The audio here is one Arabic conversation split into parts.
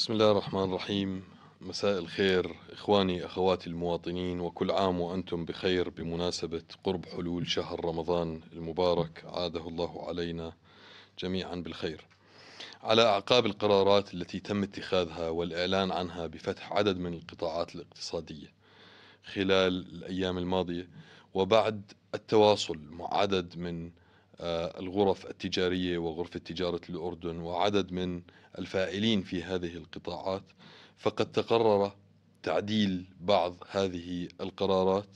بسم الله الرحمن الرحيم مساء الخير إخواني أخواتي المواطنين وكل عام وأنتم بخير بمناسبة قرب حلول شهر رمضان المبارك عاده الله علينا جميعا بالخير على أعقاب القرارات التي تم اتخاذها والإعلان عنها بفتح عدد من القطاعات الاقتصادية خلال الأيام الماضية وبعد التواصل مع عدد من آه، الغرف التجارية وغرفة تجارة الأردن وعدد من الفاعلين في هذه القطاعات فقد تقرر تعديل بعض هذه القرارات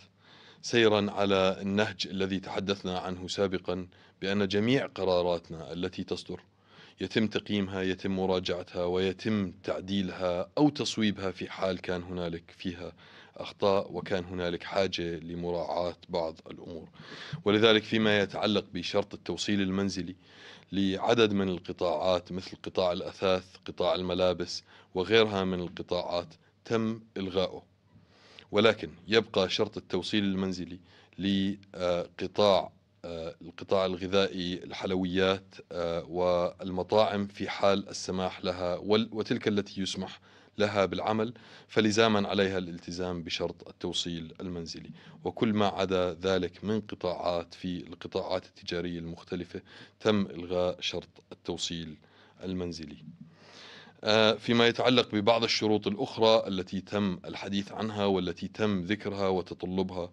سيرا على النهج الذي تحدثنا عنه سابقا بأن جميع قراراتنا التي تصدر يتم تقييمها يتم مراجعتها ويتم تعديلها أو تصويبها في حال كان هنالك فيها أخطاء وكان هنالك حاجة لمراعاة بعض الأمور ولذلك فيما يتعلق بشرط التوصيل المنزلي لعدد من القطاعات مثل قطاع الأثاث قطاع الملابس وغيرها من القطاعات تم إلغائه ولكن يبقى شرط التوصيل المنزلي لقطاع آه، القطاع الغذائي الحلويات آه، والمطاعم في حال السماح لها وتلك التي يسمح لها بالعمل فلزاما عليها الالتزام بشرط التوصيل المنزلي وكل ما عدا ذلك من قطاعات في القطاعات التجارية المختلفة تم إلغاء شرط التوصيل المنزلي آه، فيما يتعلق ببعض الشروط الأخرى التي تم الحديث عنها والتي تم ذكرها وتطلبها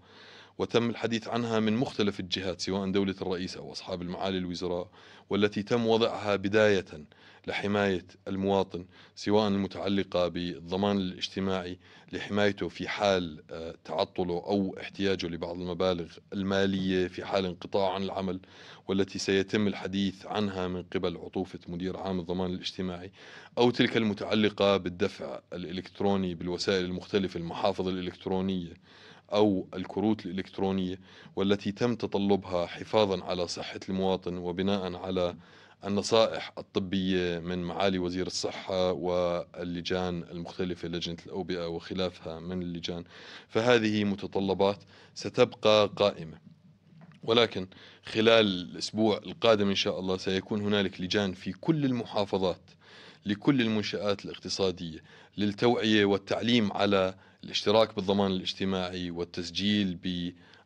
وتم الحديث عنها من مختلف الجهات سواء دولة الرئيس أو أصحاب المعالي الوزراء والتي تم وضعها بداية لحماية المواطن سواء المتعلقة بالضمان الاجتماعي لحمايته في حال آه، تعطله أو احتياجه لبعض المبالغ المالية في حال انقطاع عن العمل والتي سيتم الحديث عنها من قبل عطوفة مدير عام الضمان الاجتماعي أو تلك المتعلقة بالدفع الإلكتروني بالوسائل المختلفة المحافظ الإلكترونية أو الكروت الإلكترونية والتي تم تطلبها حفاظا على صحة المواطن وبناء على النصائح الطبية من معالي وزير الصحة واللجان المختلفة لجنة الأوبئة وخلافها من اللجان فهذه متطلبات ستبقى قائمة ولكن خلال الأسبوع القادم إن شاء الله سيكون هنالك لجان في كل المحافظات لكل المنشآت الاقتصادية للتوعية والتعليم على الاشتراك بالضمان الاجتماعي والتسجيل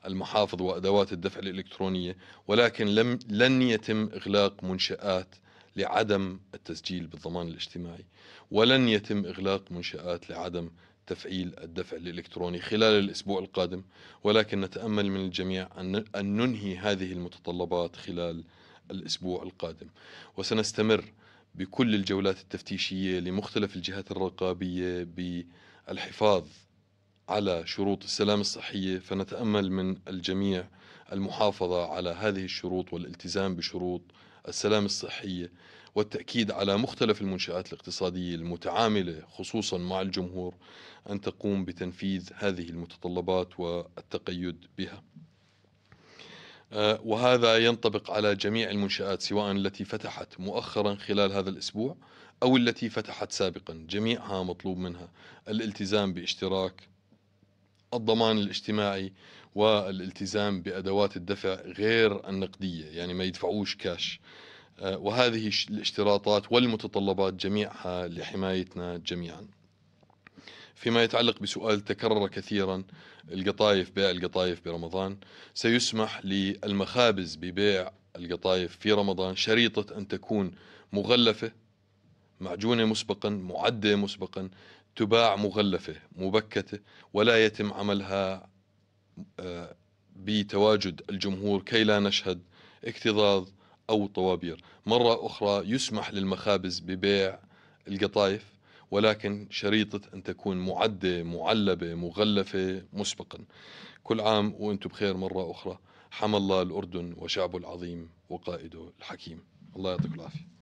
بالمحافظ وأدوات الدفع الإلكترونية ولكن لم لن يتم إغلاق منشآت لعدم التسجيل بالضمان الاجتماعي ولن يتم إغلاق منشآت لعدم تفعيل الدفع الإلكتروني خلال الأسبوع القادم ولكن نتأمل من الجميع أن ننهي هذه المتطلبات خلال الأسبوع القادم وسنستمر بكل الجولات التفتيشية لمختلف الجهات الرقابية بالحفاظ على شروط السلام الصحية فنتأمل من الجميع المحافظة على هذه الشروط والالتزام بشروط السلام الصحية والتأكيد على مختلف المنشآت الاقتصادية المتعاملة خصوصا مع الجمهور أن تقوم بتنفيذ هذه المتطلبات والتقيد بها آه، وهذا ينطبق على جميع المنشآت سواء التي فتحت مؤخرا خلال هذا الأسبوع أو التي فتحت سابقا جميعها مطلوب منها الالتزام باشتراك الضمان الاجتماعي والالتزام بأدوات الدفع غير النقدية يعني ما يدفعوش كاش آه، وهذه الاشتراطات والمتطلبات جميعها لحمايتنا جميعا فيما يتعلق بسؤال تكرر كثيرا القطايف بيع القطايف برمضان سيسمح للمخابز ببيع القطايف في رمضان شريطة أن تكون مغلفة معجونة مسبقا معدة مسبقا تباع مغلفة مبكتة ولا يتم عملها آه، بتواجد الجمهور كي لا نشهد اكتظاظ أو طوابير مرة أخرى يسمح للمخابز ببيع القطايف ولكن شريطة أن تكون معدة معلبة مغلفة مسبقا كل عام وأنتم بخير مرة أخرى حمى الله الأردن وشعبه العظيم وقائده الحكيم الله يعطيكم العافية